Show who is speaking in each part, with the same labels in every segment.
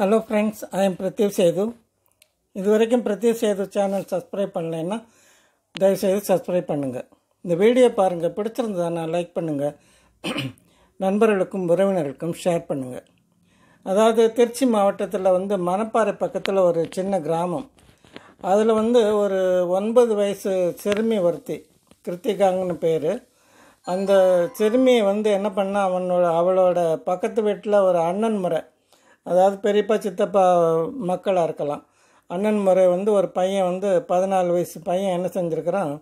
Speaker 1: hello friends I am Pradeep Sethu இது வரைக்கும் Pradeep Setu channel subscribe பண்ணலைன்னா தயவுசெய்து சப்ஸ்கிரைப் பண்ணுங்கள் இந்த வீடியோ பாருங்கள் பிடிச்சிருந்ததுன்னா லைக் பண்ணுங்கள் நண்பர்களுக்கும் உறவினர்களுக்கும் ஷேர் பண்ணுங்கள் அதாவது திருச்சி மாவட்டத்தில் வந்து மணப்பாறை பக்கத்தில் ஒரு சின்ன கிராமம் அதில் வந்து ஒரு ஒன்பது வயசு சிறுமி ஒருத்தி கிருத்திகாங்கன்னு பேர் அந்த சிறுமியை வந்து என்ன பண்ணால் அவனோட அவளோட பக்கத்து வீட்டில் ஒரு அண்ணன் முறை அதாவது பெரியப்பா சித்தப்பா மக்களாக இருக்கலாம் அண்ணன் முறை வந்து ஒரு பையன் வந்து பதினாலு வயசு பையன் என்ன செஞ்சுருக்கிறான்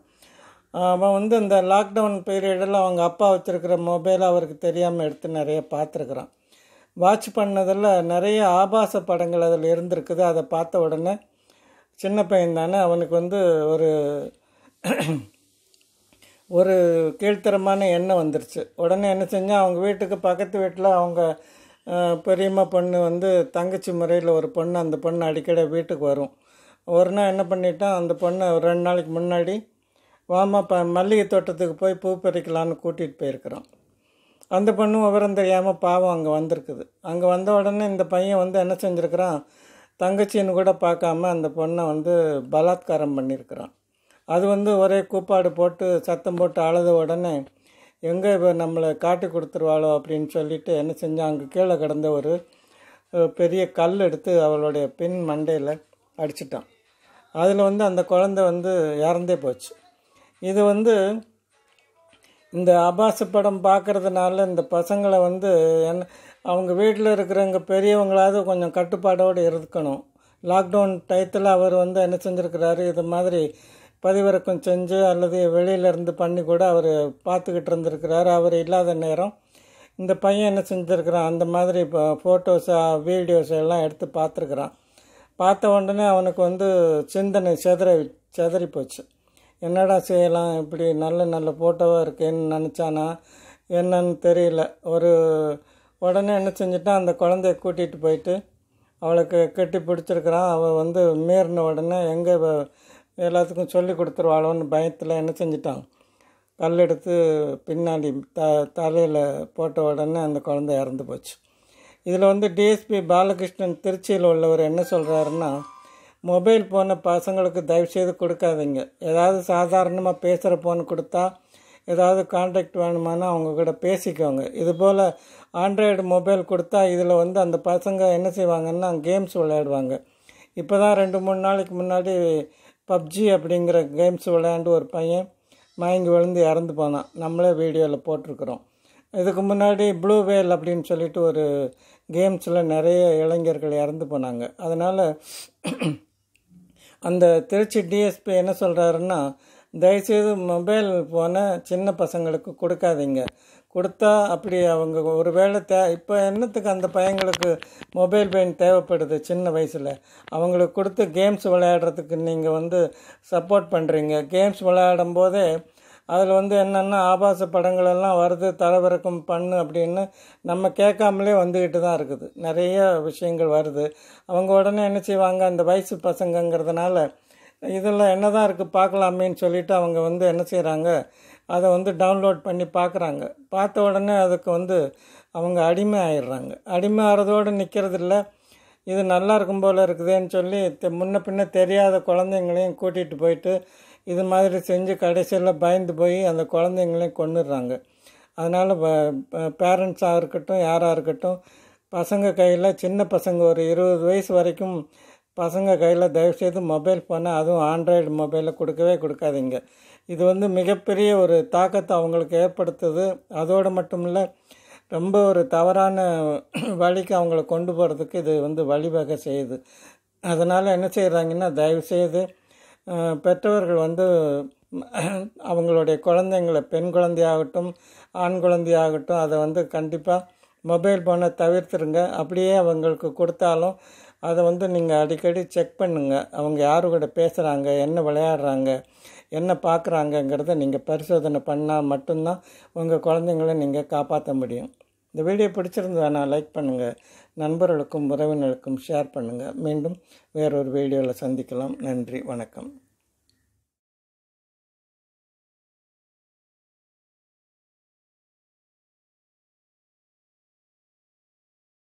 Speaker 1: அவன் வந்து இந்த லாக்டவுன் பீரியடில் அவங்க அப்பா வச்சுருக்கிற மொபைல் அவருக்கு தெரியாமல் எடுத்து நிறைய பார்த்துருக்குறான் வாட்ச் பண்ணதில் நிறைய ஆபாச படங்கள் அதில் இருந்திருக்குது அதை பார்த்த உடனே சின்ன பையன் தானே அவனுக்கு வந்து ஒரு ஒரு கீழ்த்தரமான எண்ணம் வந்துருச்சு உடனே என்ன செஞ்சால் அவங்க வீட்டுக்கு பக்கத்து வீட்டில் அவங்க பெரியம்மா பொண்ணு வந்து தங்கச்சி முறையில் ஒரு பொண்ணு அந்த பொண்ணு அடிக்கடி வீட்டுக்கு வரும் ஒரு நாள் என்ன பண்ணிட்டான் அந்த ஒரு ரெண்டு நாளைக்கு முன்னாடி வாமா ப மல்லிகை தோட்டத்துக்கு போய் பூ பறிக்கலான்னு கூட்டிகிட்டு போயிருக்கிறான் அந்த பொண்ணும் விவரம் தெரியாமல் பாவம் அங்கே வந்திருக்குது அங்கே வந்த உடனே இந்த பையன் வந்து என்ன செஞ்சுருக்கிறான் தங்கச்சின்னு கூட பார்க்காம அந்த பொண்ணை வந்து பலாத்காரம் பண்ணியிருக்கிறான் அது வந்து ஒரே கூப்பாடு போட்டு சத்தம் போட்டு அழுத உடனே எங்கே இப்போ நம்மளை காட்டி கொடுத்துருவாளோ அப்படின்னு சொல்லிட்டு என்ன செஞ்சால் அங்கே கீழே கிடந்த ஒரு பெரிய கல் எடுத்து அவளுடைய பின் மண்டையில் அடிச்சிட்டான் அதில் வந்து அந்த குழந்தை வந்து இறந்தே போச்சு இது வந்து இந்த அபாச படம் பார்க்குறதுனால இந்த பசங்களை வந்து என்ன அவங்க வீட்டில் இருக்கிறவங்க பெரியவங்களாவது கொஞ்சம் கட்டுப்பாடோடு இருக்கணும் லாக்டவுன் டயத்தில் அவர் வந்து என்ன செஞ்சுருக்கிறாரு இது மாதிரி பதிவிறக்கம் செஞ்சு அல்லது வெளியிலேருந்து பண்ணி கூட அவர் பார்த்துக்கிட்டு இருந்திருக்கிறார் அவர் இல்லாத நேரம் இந்த பையன் என்ன செஞ்சுருக்கிறான் அந்த மாதிரி இப்போ ஃபோட்டோஸ் வீடியோஸ் எல்லாம் எடுத்து பார்த்துருக்குறான் பார்த்த உடனே அவனுக்கு வந்து சிந்தனை செதற செதறி போச்சு என்னடா செய்யலாம் இப்படி நல்ல நல்ல ஃபோட்டோவாக இருக்குன்னு நினச்சானா என்னன்னு தெரியல ஒரு உடனே என்ன செஞ்சுட்டான் அந்த குழந்தைய கூட்டிகிட்டு போயிட்டு அவளுக்கு கட்டி பிடிச்சிருக்கிறான் அவள் வந்து மீறின உடனே எங்கே எல்லாத்துக்கும் சொல்லி கொடுத்துருவாளோன்னு பயத்தில் என்ன செஞ்சிட்டான் கல் எடுத்து பின்னாடி த தலையில் போட்ட உடனே அந்த குழந்தை இறந்து போச்சு இதில் வந்து டிஎஸ்பி பாலகிருஷ்ணன் திருச்சியில் உள்ளவர் என்ன சொல்கிறாருன்னா மொபைல் ஃபோனை பசங்களுக்கு தயவுசெய்து கொடுக்காதீங்க ஏதாவது சாதாரணமாக பேசுகிற ஃபோன் கொடுத்தா ஏதாவது கான்டாக்ட் வேணுமானா அவங்க கூட பேசிக்கோங்க இது போல் ஆண்ட்ராய்டு மொபைல் கொடுத்தா இதில் வந்து அந்த பசங்க என்ன செய்வாங்கன்னா கேம்ஸ் விளையாடுவாங்க இப்போ தான் ரெண்டு மூணு நாளைக்கு முன்னாடி பப்ஜி அப்படிங்கிற கேம்ஸ் விளையாண்டு ஒரு பையன் மயங்கி விழுந்து இறந்து போனான் நம்மளே வீடியோவில் போட்டிருக்கிறோம் இதுக்கு முன்னாடி ப்ளூ வேல் அப்படின்னு சொல்லிட்டு ஒரு கேம்ஸில் நிறைய இளைஞர்கள் இறந்து போனாங்க அதனால் அந்த திருச்சி டிஎஸ்பி என்ன சொல்கிறாருன்னா தயவுசெய்து மொபைல் ஃபோனை சின்ன பசங்களுக்கு கொடுக்காதீங்க கொடுத்தா அப்படி அவங்க ஒரு வேளை தே இப்போ என்னத்துக்கு அந்த பையங்களுக்கு மொபைல் பெயின் தேவைப்படுது சின்ன வயசில் அவங்களுக்கு கொடுத்து கேம்ஸ் விளையாடுறதுக்கு நீங்கள் வந்து சப்போர்ட் பண்ணுறீங்க கேம்ஸ் விளையாடும் போதே அதில் வந்து என்னென்னா ஆபாச படங்களெல்லாம் வருது தரவிறக்கம் பண்ணு அப்படின்னு நம்ம கேட்காமலே வந்துக்கிட்டு தான் இருக்குது நிறைய விஷயங்கள் வருது அவங்க உடனே என்ன செய்வாங்க அந்த வயசு பசங்கங்கிறதுனால இதெல்லாம் என்ன தான் இருக்குது பார்க்கலாமேன்னு சொல்லிவிட்டு அவங்க வந்து என்ன செய்கிறாங்க அதை வந்து டவுன்லோட் பண்ணி பார்க்குறாங்க பார்த்த உடனே அதுக்கு வந்து அவங்க அடிமை ஆயிடுறாங்க அடிமை ஆகிறதோடு நிற்கிறதில்ல இது நல்லா இருக்கும் போல் இருக்குதுன்னு சொல்லி முன்ன பின்ன தெரியாத குழந்தைங்களையும் கூட்டிகிட்டு போயிட்டு இது மாதிரி செஞ்சு கடைசியில் பயந்து போய் அந்த குழந்தைங்களையும் கொண்டுடுறாங்க அதனால் பேரண்ட்ஸாக இருக்கட்டும் யாராக இருக்கட்டும் பசங்க கையில் சின்ன பசங்க ஒரு இருபது வயசு வரைக்கும் பசங்க கையில் தயவுசெய்து மொபைல் ஃபோனை அதுவும் ஆண்ட்ராய்டு மொபைலில் கொடுக்கவே கொடுக்காதீங்க இது வந்து மிகப்பெரிய ஒரு தாக்கத்தை அவங்களுக்கு ஏற்படுத்துது அதோடு மட்டும் இல்லை ரொம்ப ஒரு தவறான வழிக்கு அவங்கள கொண்டு போகிறதுக்கு இது வந்து வழிவகை செய்யுது அதனால் என்ன செய்கிறாங்கன்னா தயவுசெய்து பெற்றவர்கள் வந்து அவங்களுடைய குழந்தைங்களை பெண் குழந்தையாகட்டும் ஆண் குழந்தையாகட்டும் அதை வந்து கண்டிப்பாக மொபைல் ஃபோனை தவிர்த்துருங்க அப்படியே அவங்களுக்கு கொடுத்தாலும் அதை வந்து நீங்கள் அடிக்கடி செக் பண்ணுங்கள் அவங்க யாரு கூட பேசுகிறாங்க என்ன விளையாடுறாங்க என்ன பார்க்குறாங்கங்கிறத நீங்கள் பரிசோதனை பண்ணால் மட்டும்தான் உங்கள் குழந்தைங்கள நீங்கள் காப்பாற்ற முடியும் இந்த வீடியோ பிடிச்சிருந்ததுனா லைக் பண்ணுங்கள் நண்பர்களுக்கும் உறவினர்களுக்கும் ஷேர் பண்ணுங்கள் மீண்டும் வேறொரு வீடியோவில் சந்திக்கலாம் நன்றி வணக்கம்